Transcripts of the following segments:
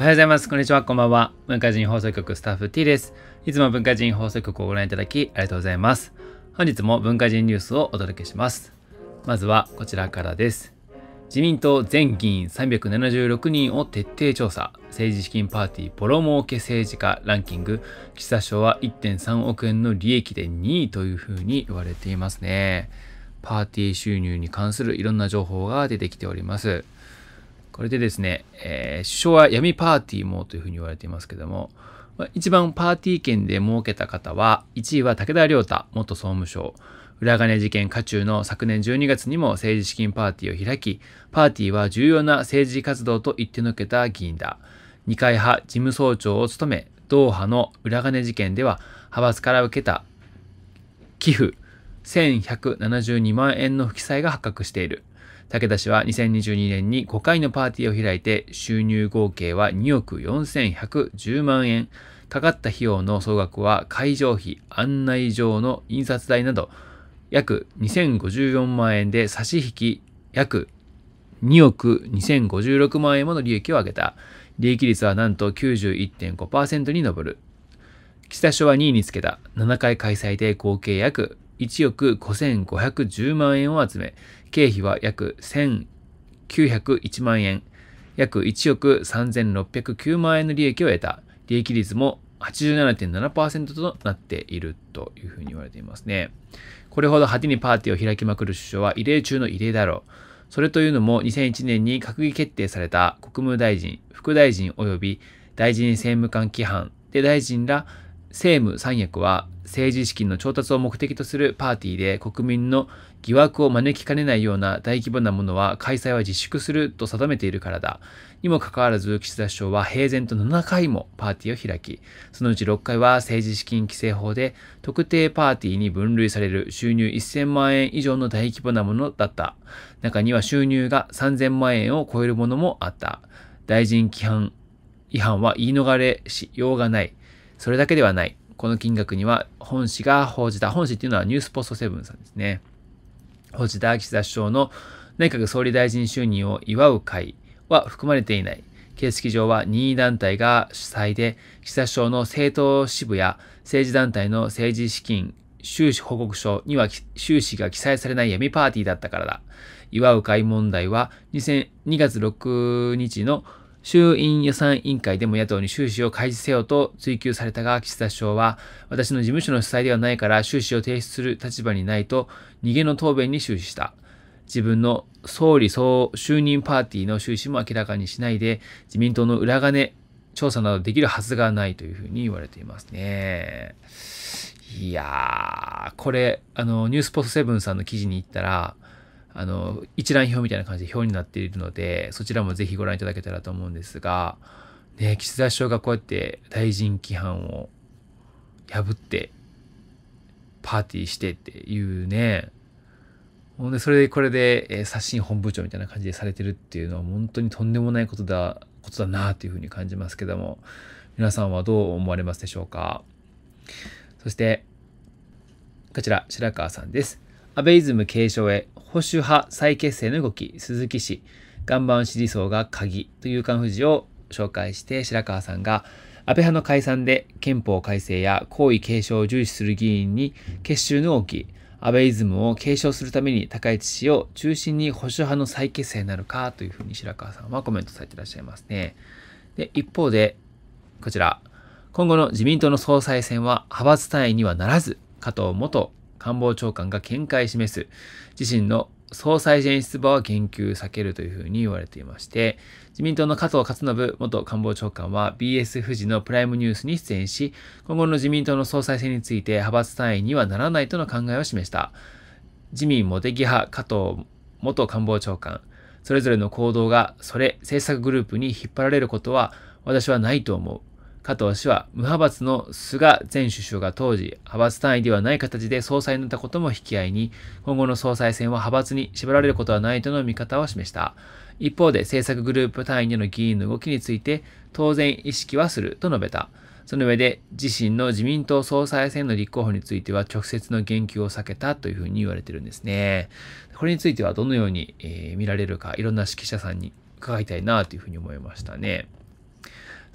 おはようございます。こんにちは。こんばんは。文化人放送局スタッフ T です。いつも文化人放送局をご覧いただきありがとうございます。本日も文化人ニュースをお届けします。まずはこちらからです。自民党全議員376人を徹底調査。政治資金パーティーボロ儲け政治家ランキング。岸田省は1.3億円の利益で2位というふうに言われていますね。パーティー収入に関するいろんな情報が出てきております。これでですね、えー、首相は闇パーティーもというふうに言われていますけども、まあ、一番パーティー券で儲けた方は、1位は武田良太元総務省、裏金事件渦中の昨年12月にも政治資金パーティーを開き、パーティーは重要な政治活動と言ってのけた議員だ。二階派事務総長を務め、同派の裏金事件では、派閥から受けた寄付1172万円の不記載が発覚している。武田氏は2022年に5回のパーティーを開いて、収入合計は2億4110万円。かかった費用の総額は会場費、案内状の印刷代など、約2054万円で差し引き、約2億2056万円もの利益を上げた。利益率はなんと91.5%に上る。岸田首は2位につけた。7回開催で合計約1億5510万円を集め、経費は約1901万円、約1億3609万円の利益を得た。利益率も87.7%となっているというふうに言われていますね。これほど派手にパーティーを開きまくる首相は異例中の異例だろう。それというのも2001年に閣議決定された国務大臣、副大臣及び大臣政務官規範で大臣ら政務三役は政治資金の調達を目的とするパーティーで国民の疑惑を招きかねないような大規模なものは開催は自粛すると定めているからだ。にもかかわらず、岸田首相は平然と7回もパーティーを開き、そのうち6回は政治資金規正法で特定パーティーに分類される収入1000万円以上の大規模なものだった。中には収入が3000万円を超えるものもあった。大臣規範違反は言い逃れしようがない。それだけではない。この金額には本誌が報じた、本誌っていうのはニュースポストセブンさんですね。星田岸田首相の内閣総理大臣就任を祝う会は含まれていない。形式上は任意団体が主催で、岸田首相の政党支部や政治団体の政治資金、収支報告書には収支が記載されない闇パーティーだったからだ。祝う会問題は2月6日の衆院予算委員会でも野党に収支を開示せよと追及されたが、岸田首相は、私の事務所の主催ではないから収支を提出する立場にないと、逃げの答弁に終始した。自分の総理総就任パーティーの収支も明らかにしないで、自民党の裏金調査などできるはずがないというふうに言われていますね。いやー、これ、あの、ニュースポストセブンさんの記事に行ったら、あの、一覧表みたいな感じで表になっているので、そちらもぜひご覧いただけたらと思うんですが、ね、岸田首相がこうやって大臣規範を破って、パーティーしてっていうね、ほんで、それで、これで、え刷新本部長みたいな感じでされてるっていうのは、本当にとんでもないことだ、ことだなというふうに感じますけども、皆さんはどう思われますでしょうか。そして、こちら、白川さんです。アベイズム継承へ保守派再結成の動き、鈴木氏、岩盤支持層が鍵という漢富士を紹介して白川さんが安倍派の解散で憲法改正や皇位継承を重視する議員に結集の動き、安倍イズムを継承するために高市氏を中心に保守派の再結成なるかというふうに白川さんはコメントされていらっしゃいますね。で、一方で、こちら、今後の自民党の総裁選は派閥単位にはならず、加藤元官房長官が見解を示す自身の総裁選出馬は言及避けるというふうに言われていまして、自民党の加藤勝信元官房長官は BS 富士のプライムニュースに出演し、今後の自民党の総裁選について派閥単位にはならないとの考えを示した。自民茂木派加藤元官房長官、それぞれの行動がそれ政策グループに引っ張られることは私はないと思う。加藤氏は無派閥の菅前首相が当時、派閥単位ではない形で総裁になったことも引き合いに、今後の総裁選は派閥に縛られることはないとの見方を示した。一方で政策グループ単位での議員の動きについて、当然意識はすると述べた。その上で、自身の自民党総裁選の立候補については直接の言及を避けたというふうに言われてるんですね。これについてはどのように、えー、見られるか、いろんな指揮者さんに伺いたいなというふうに思いましたね。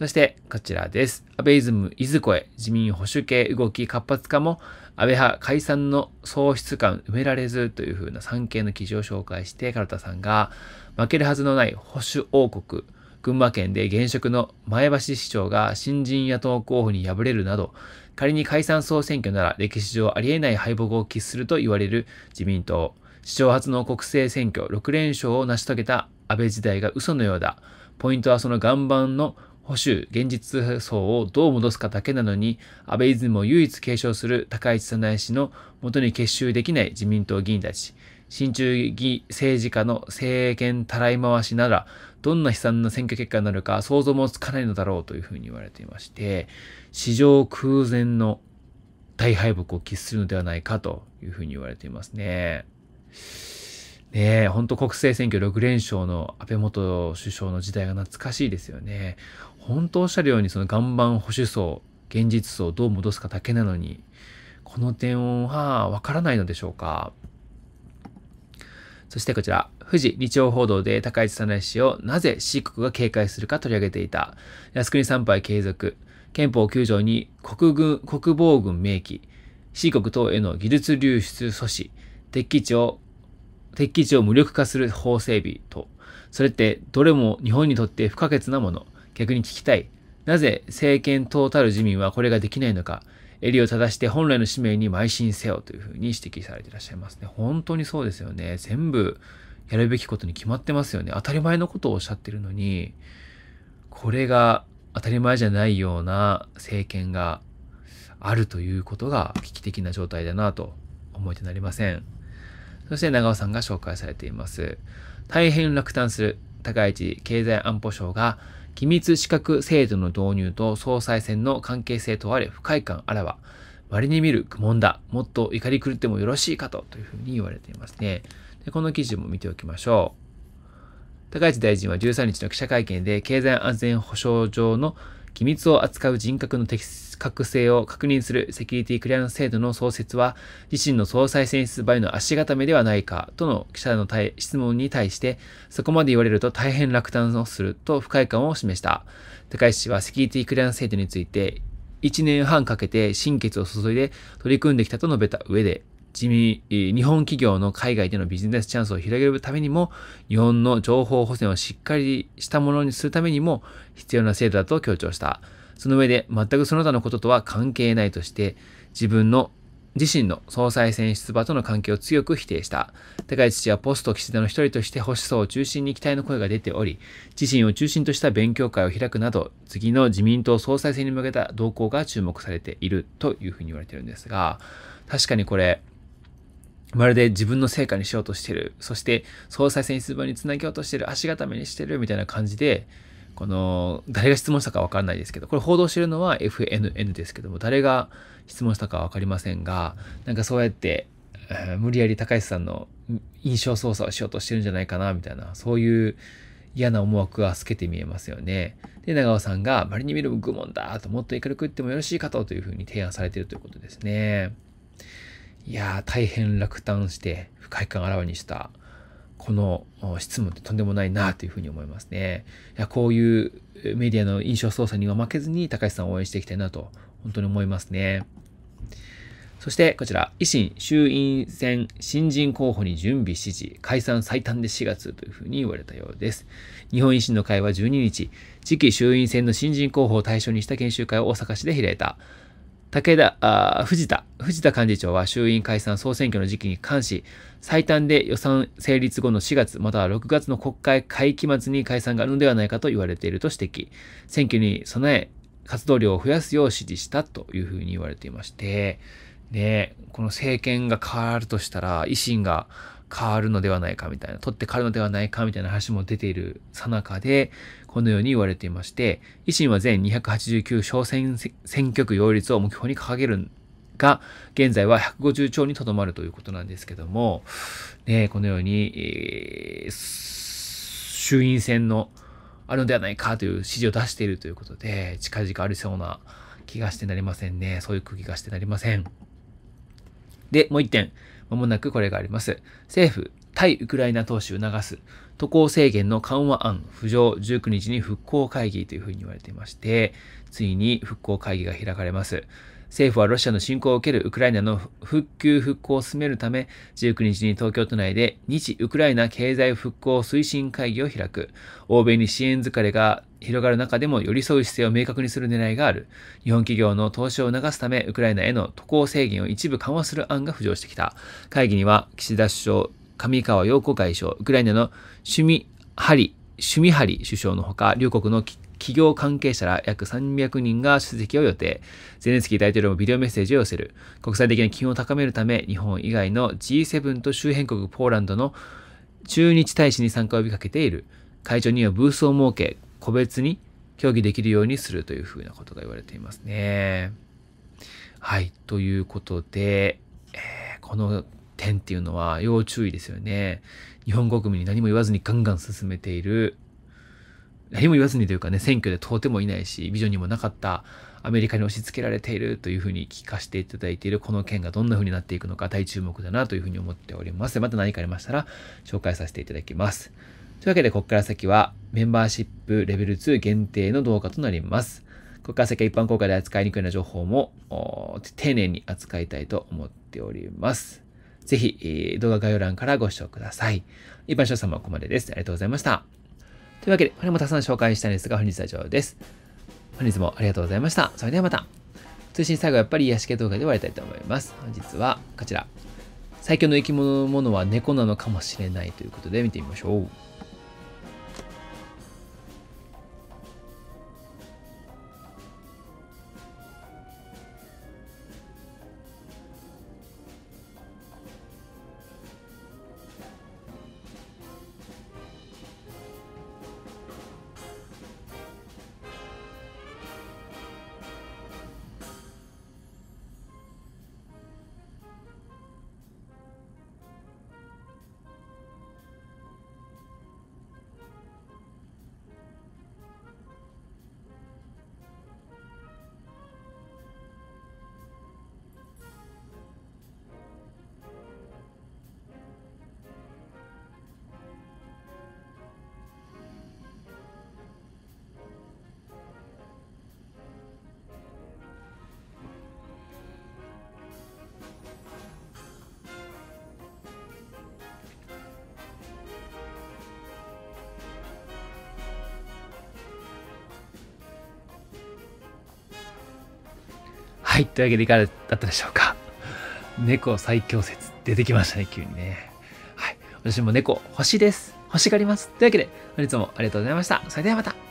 そしてこちらです。安倍イズム、いずこへ、自民保守系動き活発化も、安倍派解散の喪失感埋められずというふうな産経の記事を紹介して、カルタさんが、負けるはずのない保守王国、群馬県で現職の前橋市長が新人野党候補に敗れるなど、仮に解散総選挙なら歴史上ありえない敗北を喫すると言われる自民党。史上初の国政選挙6連勝を成し遂げた安倍時代が嘘のようだ。ポイントはその岩盤の保守、現実層をどう戻すかだけなのに、安倍イズムを唯一継承する高市早苗氏の元に結集できない自民党議員たち、親中議政治家の政権たらい回しなら、どんな悲惨な選挙結果になるか想像もつかないのだろうというふうに言われていまして、史上空前の大敗北を喫するのではないかというふうに言われていますね。ねえ、ほんと国政選挙6連勝の安倍元首相の時代が懐かしいですよね。本当おっしゃるようにその岩盤保守層現実層をどう戻すかだけなのにこの点はわからないのでしょうかそしてこちら、富士日曜報道で高市早苗氏をなぜ C 国が警戒するか取り上げていた、靖国参拝継続、憲法9条に国軍、国防軍明記、C 国等への技術流出阻止、敵基地を、敵基地を無力化する法整備と、それってどれも日本にとって不可欠なもの。逆に聞きたい。なぜ政権党たる自民はこれができないのか。襟を正して本来の使命に邁進せよというふうに指摘されていらっしゃいますね。本当にそうですよね。全部やるべきことに決まってますよね。当たり前のことをおっしゃってるのに、これが当たり前じゃないような政権があるということが危機的な状態だなと思いてなりません。そして長尾さんが紹介されています。大変落胆する高市経済安保省が機密資格制度の導入と総裁選の関係性とあれ不快感あらわ。割に見る苦問だ。もっと怒り狂ってもよろしいかと、というふうに言われていますね。でこの記事も見ておきましょう。高市大臣は13日の記者会見で、経済安全保障上の機密を扱う人格の適格性を確認するセキュリティクリアランス制度の創設は自身の総裁選出場への足固めではないかとの記者の質問に対してそこまで言われると大変落胆をすると不快感を示した高市氏はセキュリティクリアランス制度について1年半かけて心血を注いで取り組んできたと述べた上で地味、日本企業の海外でのビジネスチャンスを広げるためにも、日本の情報保全をしっかりしたものにするためにも必要な制度だと強調した。その上で、全くその他のこととは関係ないとして、自分の自身の総裁選出馬との関係を強く否定した。高市氏はポスト岸田の一人として保守層を中心に期待の声が出ており、自身を中心とした勉強会を開くなど、次の自民党総裁選に向けた動向が注目されているというふうに言われているんですが、確かにこれ、まるで自分の成果にしようとしてる。そして、総裁選出馬につなげようとしてる。足固めにしてる。みたいな感じで、この、誰が質問したかわからないですけど、これ報道してるのは FNN ですけども、誰が質問したかわかりませんが、なんかそうやって、えー、無理やり高橋さんの印象操作をしようとしてるんじゃないかな、みたいな、そういう嫌な思惑が透けて見えますよね。で、長尾さんが、まりに見るも愚問だと、もっといくく食ってもよろしいかと、というふうに提案されているということですね。いや大変落胆して不快感をあらわにしたこの質問ってとんでもないなというふうに思いますね。いやこういうメディアの印象操作には負けずに高橋さんを応援していきたいなと本当に思いますね。そしてこちら、維新衆院選新人候補に準備指示、解散最短で4月というふうに言われたようです。日本維新の会は12日、次期衆院選の新人候補を対象にした研修会を大阪市で開いた。武田、藤田、藤田幹事長は衆院解散総選挙の時期に関し、最短で予算成立後の4月または6月の国会会期末に解散があるのではないかと言われていると指摘、選挙に備え活動量を増やすよう指示したというふうに言われていまして、ね、この政権が変わるとしたら、維新が変わるのではないかみたいな、取って変わるのではないかみたいな話も出ているさなかで、このように言われていまして、維新は全289小選挙区擁立を目標に掲げるが、現在は150兆にとどまるということなんですけども、ね、このように、えー、衆院選のあるのではないかという指示を出しているということで、近々ありそうな気がしてなりませんね。そういう空気がしてなりません。で、もう一点。まもなくこれがあります。政府、対ウクライナ投資促す、渡航制限の緩和案浮上、19日に復興会議というふうに言われていまして、ついに復興会議が開かれます。政府はロシアの侵攻を受けるウクライナの復旧復興を進めるため、19日に東京都内で日ウクライナ経済復興推進会議を開く。欧米に支援疲れが広がる中でも寄り添う姿勢を明確にする狙いがある。日本企業の投資を促すため、ウクライナへの渡航制限を一部緩和する案が浮上してきた。会議には、岸田首相、上川陽子外相、ウクライナのシュミハリ、シュミハリ首相のほか、両国の企業関係者ら約300人が出席を予定。ゼレンスキー大統領もビデオメッセージを寄せる。国際的な機運を高めるため、日本以外の G7 と周辺国ポーランドの駐日大使に参加を呼びかけている。会場にはブースを設け、個別に協議できるようにするというふうなことが言われていますね。はい。ということで、えー、この点っていうのは要注意ですよね。日本国民に何も言わずにガンガン進めている何も言わずにというかね、選挙で通ってもいないし、ビジョンにもなかったアメリカに押し付けられているというふうに聞かせていただいているこの件がどんなふうになっていくのか大注目だなというふうに思っております。また何かありましたら紹介させていただきます。というわけで、ここから先はメンバーシップレベル2限定の動画となります。ここから先は一般公開で扱いにくいな情報も丁寧に扱いたいと思っております。ぜひ、動画概要欄からご視聴ください。一般視聴様はここまでです。ありがとうございました。というわけで、これもたくさん紹介したいんですが、本日は以上です。本日もありがとうございました。それではまた。通信最後はやっぱり癒し系動画で終わりたいと思います。本日はこちら。最強の生き物のものは猫なのかもしれないということで見てみましょう。はい、というわけでいかがだったでしょうか。猫最強説出てきましたね、急にね。はい、私も猫欲しいです。欲しがります。というわけで、本日もありがとうございました。それではまた。